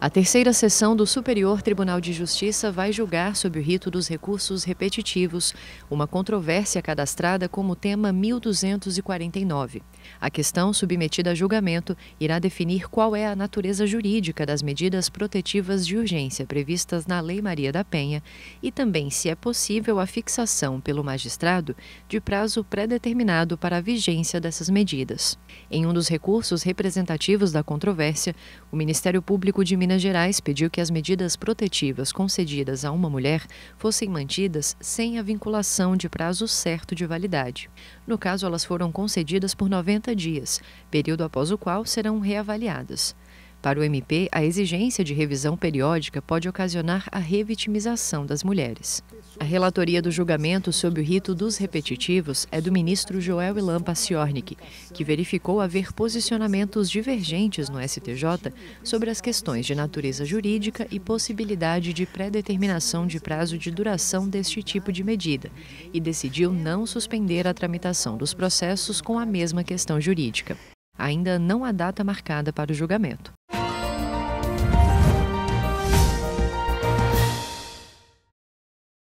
A terceira sessão do Superior Tribunal de Justiça vai julgar sobre o rito dos recursos repetitivos, uma controvérsia cadastrada como tema 1249. A questão submetida a julgamento irá definir qual é a natureza jurídica das medidas protetivas de urgência previstas na Lei Maria da Penha e também se é possível a fixação pelo magistrado de prazo pré-determinado para a vigência dessas medidas. Em um dos recursos representativos da controvérsia, o Ministério Público de Minas Minas Gerais pediu que as medidas protetivas concedidas a uma mulher fossem mantidas sem a vinculação de prazo certo de validade. No caso, elas foram concedidas por 90 dias, período após o qual serão reavaliadas. Para o MP, a exigência de revisão periódica pode ocasionar a revitimização das mulheres. A relatoria do julgamento sobre o rito dos repetitivos é do ministro Joel Ilan Paciornik, que verificou haver posicionamentos divergentes no STJ sobre as questões de natureza jurídica e possibilidade de pré-determinação de prazo de duração deste tipo de medida, e decidiu não suspender a tramitação dos processos com a mesma questão jurídica. Ainda não há data marcada para o julgamento.